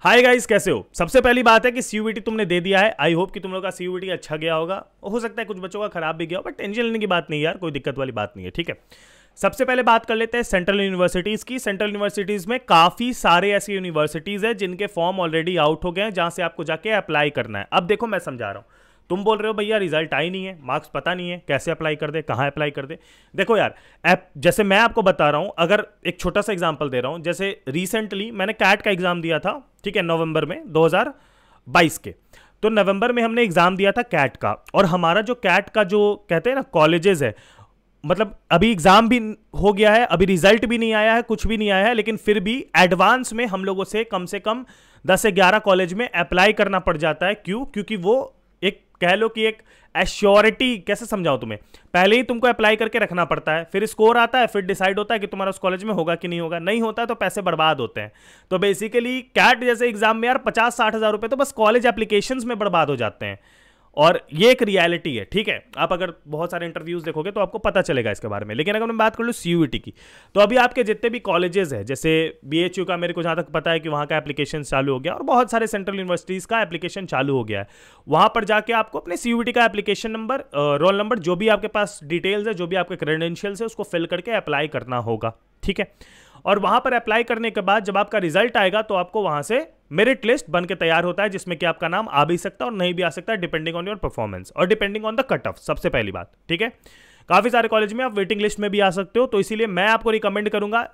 hi guys कैसे हो सबसे पहली बात है कि सीयूबीटी तुमने दे दिया है आई होप कि तुम लोग का सीयूबीटी अच्छा गया होगा हो सकता है कुछ बच्चों का खराब भी गया हो बट टेंशन लेने की बात नहीं यार कोई दिक्कत वाली बात नहीं है ठीक है सबसे पहले बात कर लेते हैं सेंट्रल यूनिवर्सिटीज़ की सेंट्रल यूनिवर्सिटीज़ में काफ़ी सारे ऐसी यूनिवर्सिटीज़ हैं जिनके फॉर्म ऑलरेडी आउट हो गए हैं जहाँ से आपको जाके अप्लाई करना है अब देखो मैं समझा रहा हूँ तुम बोल रहे हो भैया रिजल्ट आई नहीं है मार्क्स पता नहीं है कैसे अप्लाई कर दे कहाँ अप्लाई कर दे देखो यार ऐप जैसे मैं आपको बता रहा हूँ अगर एक छोटा सा एग्जाम्पल दे रहा हूँ जैसे रिसेंटली मैंने कैट का एग्ज़ाम दिया था ठीक है नवंबर में 2022 के तो नवंबर में हमने एग्ज़ाम दिया था कैट का और हमारा जो कैट का जो कहते हैं ना कॉलेजेस है मतलब अभी एग्ज़ाम भी हो गया है अभी रिजल्ट भी नहीं आया है कुछ भी नहीं आया है लेकिन फिर भी एडवांस में हम लोगों से कम से कम दस से ग्यारह कॉलेज में अप्लाई करना पड़ जाता है क्यों क्योंकि वो एक कह लो कि एक एश्योरिटी कैसे समझाओ तुम्हें पहले ही तुमको अप्लाई करके रखना पड़ता है फिर स्कोर आता है फिर डिसाइड होता है कि तुम्हारा उस कॉलेज में होगा कि नहीं होगा नहीं होता है तो पैसे बर्बाद होते हैं तो बेसिकली कैट जैसे एग्जाम में यार पचास साठ हज़ार रुपये तो बस कॉलेज एप्लीकेशन में बर्बाद हो जाते हैं और ये एक रियलिटी है ठीक है आप अगर बहुत सारे इंटरव्यूज देखोगे तो आपको पता चलेगा इसके बारे में लेकिन अगर मैं बात कर लूँ सी की तो अभी आपके जितने भी कॉलेजेस हैं जैसे बी का मेरे को जहाँ तक पता है कि वहाँ का एप्लीकेशन चालू हो गया और बहुत सारे सेंट्रल यूनिवर्सिटीज़ का एप्लीकेशन चालू हो गया है वहाँ पर जाके आपको अपने सी का एप्लीकेशन नंबर रोल नंबर जो भी आपके पास डिटेल्स है जो भी आपके क्रेडेंशियल्स है उसको फिल करके अप्लाई करना होगा ठीक है और वहाँ पर अप्लाई करने के बाद जब आपका रिजल्ट आएगा तो आपको वहाँ से मेरिट लिस्ट बन के तैयार होता है जिसमें कि आपका नाम आ भी सकता है और नहीं भी आ सकता है डिपेंडिंग ऑन योर परफॉर्मेंस और depending on the cut off सबसे पहली बात ठीक है काफ़ी सारे कॉलेज में आप वेटिंग लिस्ट में भी आ सकते हो तो इसीलिए मैं आपको रिकमेंड करूंगा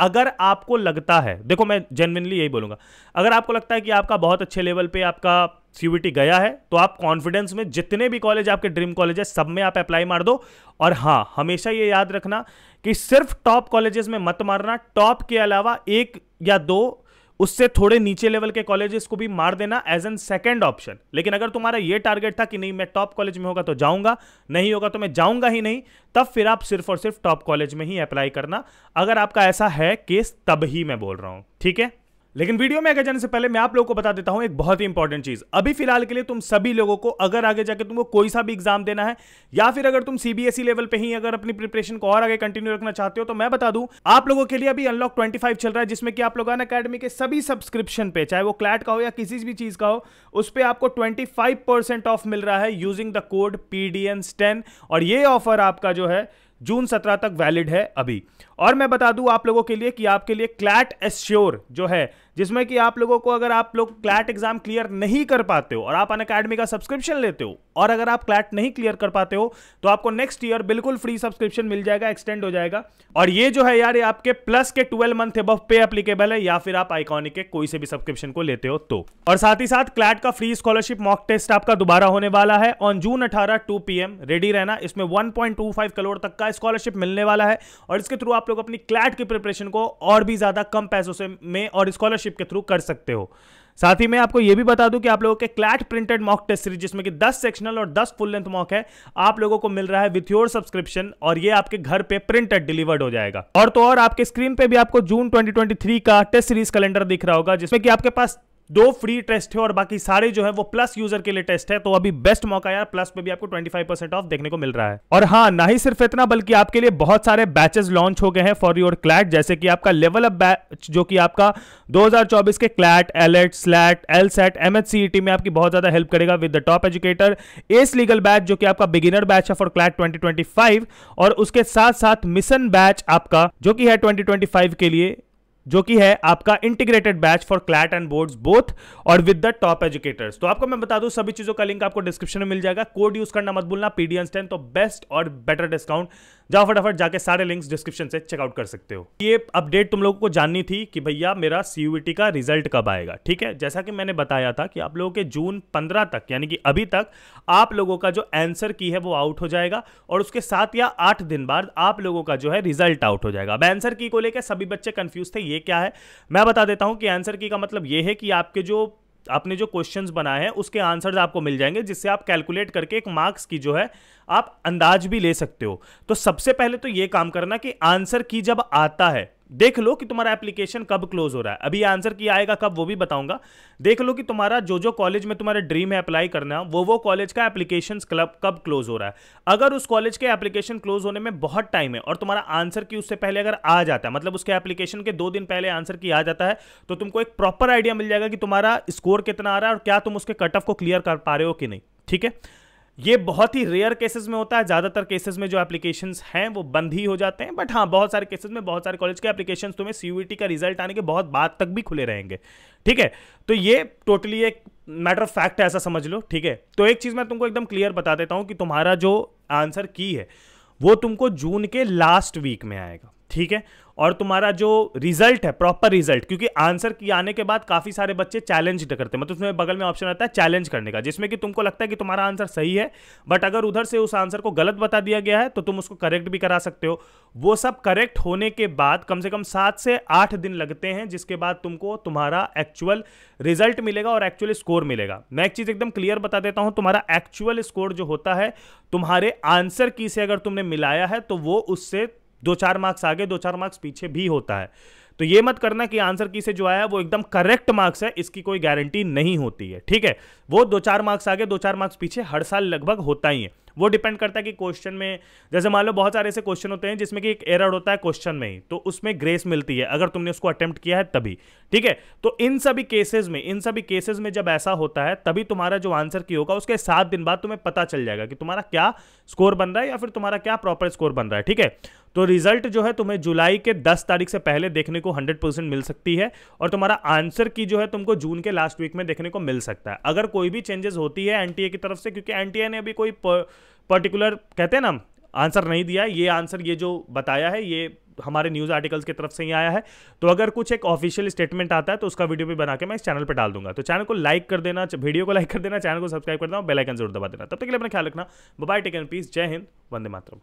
अगर आपको लगता है देखो मैं जेनविनली यही बोलूंगा अगर आपको लगता है कि आपका बहुत अच्छे लेवल पे आपका सीयूटी गया है तो आप कॉन्फिडेंस में जितने भी कॉलेज आपके ड्रीम कॉलेज है सब में आप अप्लाई मार दो और हाँ हमेशा ये याद रखना कि सिर्फ टॉप कॉलेजेस में मत मारना टॉप के अलावा एक या दो उससे थोड़े नीचे लेवल के कॉलेजेस को भी मार देना एज एन सेकेंड ऑप्शन लेकिन अगर तुम्हारा ये टारगेट था कि नहीं मैं टॉप कॉलेज में होगा तो जाऊंगा नहीं होगा तो मैं जाऊंगा ही नहीं तब फिर आप सिर्फ और सिर्फ टॉप कॉलेज में ही अप्लाई करना अगर आपका ऐसा है केस तब ही मैं बोल रहा हूं ठीक है लेकिन वीडियो में आगे जाने से पहले मैं आप लोगों को बता देता हूं एक बहुत ही इंपॉर्टेंट चीज अभी फिलहाल के लिए तुम सभी लोगों को अगर आगे जाके तुमको कोई सा भी एग्जाम देना है या फिर अगर तुम सीबीएसई लेवल e पे ही अगर अपनी प्रिपरेशन को और आगे कंटिन्यू रखना चाहते हो तो मैं बता दूं आप लोगों के लिए अभी अनलॉक ट्वेंटी चल रहा है जिसमें कि आप लोग अन अकेडमी के सभी सब्सक्रिप्शन पे चाहे वो क्लैट का हो या किसी भी चीज का हो उस पर आपको ट्वेंटी ऑफ मिल रहा है using the code PDN ten और ये ऑफर आपका जो है जून सत्रह तक वैलिड है अभी और मैं बता दूं आप लोगों के लिए कि आपके लिए क्लैट एश्योर जो है जिसमें कि आप लोगों को अगर आप लोग क्लैट एग्जाम क्लियर नहीं कर पाते हो और आप अन अकेडमी का सब्सक्रिप्शन लेते हो और अगर आप क्लैट नहीं क्लियर कर पाते हो तो आपको नेक्स्ट ईयर बिल्कुल फ्री सब्सक्रिप्शन मिल जाएगा एक्सटेंड हो जाएगा और ये जो है यार ये आपके प्लस के ट्वेल्व मंथ अब पे अपलीकेबल है या फिर आप आइकॉनिक के कोई से भी सब्सक्रिप्शन को लेते हो तो और साथ ही साथ क्लैट का फ्री स्कॉलरशिप मॉक टेस्ट आपका दोबारा होने वाला है ऑन जून अठारह टू पी रेडी रहना इसमें वन करोड़ तक का स्कॉलरशिप मिलने वाला है और इसके थ्रू आप लोग अपनी क्लैट की प्रिपरेशन को और भी ज्यादा कम पैसों से में और स्कॉलरशिप मेंबरशिप के थ्रू कर सकते हो साथ ही मैं आपको यह भी बता दूं कि आप लोगों के CLAT printed mock test series जिसमें कि 10 सेक्शनल और 10 फुल लेंथ मॉक है आप लोगों को मिल रहा है विथ योर सब्सक्रिप्शन और ये आपके घर पे प्रिंटेड डिलीवर्ड हो जाएगा और तो और आपके स्क्रीन पे भी आपको जून 2023 का टेस्ट सीरीज कैलेंडर दिख रहा होगा जिसमें कि आपके पास दो फ्री टेस्ट है और बाकी सारे जो है वो प्लस यूजर के लिए टेस्ट है तो अभी बेस्ट मौका यार प्लस में भी आपको 25% ऑफ देखने को मिल रहा है और हाँ ना ही सिर्फ इतना बल्कि आपके लिए बहुत सारे बैचेस लॉन्च हो गए हैं फॉर योर क्लैट जैसे कि आपका लेवल अप बैच जो कि आपका 2024 के CLAT AILET SLAT LSAT MHCET में आपकी बहुत ज्यादा हेल्प करेगा with the top educators legal batch जो कि आपका बिगिनर बैच है फॉर क्लैट 2025 और उसके साथ साथ मिशन बैच आपका जो कि है 2025 के लिए जो कि है आपका integrated batch for CLAT and boards both और विद द टॉप एजुकेटर्स तो आपको मैं बता दूं सभी चीजों का लिंक आपको डिस्क्रिप्शन में मिल जाएगा कोड यूज करना मत भूलना पीडीएस टेन तो बेस्ट और बेटर डिस्काउंट जाओ फटाफट जाके सारे लिंक्स डिस्क्रिप्शन से चेकआउट कर सकते हो ये अपडेट तुम लोगों को जाननी थी कि भैया मेरा सी का रिजल्ट कब आएगा ठीक है जैसा कि मैंने बताया था कि आप लोगों के जून पंद्रह तक यानी कि अभी तक आप लोगों का जो आंसर की है वो आउट हो जाएगा और उसके सात या आठ दिन बाद आप लोगों का जो है रिजल्ट आउट हो जाएगा अब आंसर की को लेकर सभी बच्चे कंफ्यूज थे ये क्या है मैं बता देता हूँ कि आंसर की का मतलब ये है कि आपके जो आपने जो क्वेश्चंस बनाए हैं उसके आंसर्स आपको मिल जाएंगे जिससे आप कैलकुलेट करके एक मार्क्स की जो है आप अंदाज भी ले सकते हो तो सबसे पहले तो ये काम करना कि आंसर की जब आता है देख लो कि तुम्हारा एप्लीकेशन कब क्लोज हो रहा है अभी आंसर की आएगा कब वो भी बताऊंगा देख लो कि तुम्हारा जो जो कॉलेज में तुम्हारे ड्रीम है अप्लाई करना वो वो कॉलेज का एप्लीकेशन क्लब कब क्लोज हो रहा है अगर उस कॉलेज के एप्लीकेशन क्लोज होने में बहुत टाइम है और तुम्हारा आंसर की उससे पहले अगर आ जाता है मतलब उसके एप्लीकेशन के दो दिन पहले आंसर की आ जाता है तो तुमको एक प्रॉपर आइडिया मिल जाएगा कि तुम्हारा स्कोर कितना आ रहा है और क्या तुम उसके कट ऑफ को क्लियर कर पा रहे हो कि नहीं ठीक है ये बहुत ही रेयर केसेस में होता है ज़्यादातर केसेस में जो एप्लीकेशन हैं वो बंद ही हो जाते हैं बट हाँ बहुत सारे केसेस में बहुत सारे कॉलेज के एप्लीकेशन तुम्हें सी e का रिजल्ट आने के बहुत बाद तक भी खुले रहेंगे ठीक है तो ये टोटली एक मैटर ऑफ फैक्ट है ऐसा समझ लो ठीक है तो एक चीज़ मैं तुमको एकदम क्लियर बता देता हूँ कि तुम्हारा जो आंसर की है वो तुमको जून के लास्ट वीक में आएगा ठीक है और तुम्हारा जो रिजल्ट है प्रॉपर रिजल्ट क्योंकि आंसर की आने के बाद काफ़ी सारे बच्चे चैलेंज करते हैं मतलब उसमें बगल में ऑप्शन आता है चैलेंज करने का जिसमें कि तुमको लगता है कि तुम्हारा आंसर सही है बट अगर उधर से उस आंसर को गलत बता दिया गया है तो तुम उसको करेक्ट भी करा सकते हो वो सब करेक्ट होने के बाद कम से कम सात से आठ दिन लगते हैं जिसके बाद तुमको तुम्हारा एक्चुअल रिजल्ट मिलेगा और एक्चुअल स्कोर मिलेगा मैं एक चीज़ एकदम क्लियर बता देता हूँ तुम्हारा एक्चुअल स्कोर जो होता है तुम्हारे आंसर की से अगर तुमने मिलाया है तो वो उससे दो चार मार्क्स आगे दो चार मार्क्स पीछे भी होता है तो ये मत करना कि आंसर की से जो आया वो एकदम करेक्ट मार्क्स है इसकी कोई गारंटी नहीं होती है ठीक है वो दो चार मार्क्स आगे दो चार मार्क्स पीछे हर साल लगभग होता ही है वो डिपेंड करता है कि क्वेश्चन में जैसे मान लो बहुत सारे ऐसे क्वेश्चन होते हैं जिसमें कि एक एरर होता है क्वेश्चन में ही तो उसमें ग्रेस मिलती है अगर तुमने उसको अटेम्प्ट किया है तभी ठीक है तो इन सभी केसेज में इन सभी केसेज में जब ऐसा होता है तभी तुम्हारा जो आंसर की होगा उसके सात दिन बाद तुम्हें पता चल जाएगा कि तुम्हारा क्या स्कोर बन रहा है या फिर तुम्हारा क्या प्रॉपर स्कोर बन रहा है ठीक है तो रिजल्ट जो है तुम्हें जुलाई के 10 तारीख से पहले देखने को 100 परसेंट मिल सकती है और तुम्हारा आंसर की जो है तुमको जून के लास्ट वीक में देखने को मिल सकता है अगर कोई भी चेंजेस होती है एनटीए की तरफ से क्योंकि एनटीए ने अभी कोई पर्टिकुलर कहते हैं ना आंसर नहीं दिया ये आंसर ये जो बताया है ये हमारे न्यूज़ आर्टिकल्स की तरफ से ही आया है तो अगर कुछ एक ऑफिशियल स्टेटमेंट आता है तो उसका वीडियो भी बना के मैं इस चैनल पर डाल दूंगा तो चैनल को लाइक कर देना वीडियो को लाइक कर देना चैनल को सब्सक्राइब कर देना बेलाइकन जरूर दबा देना तब तक के लिए अपना ख्याल रखना बाय टेक एंड पीस जय हिंद वंदे मातरम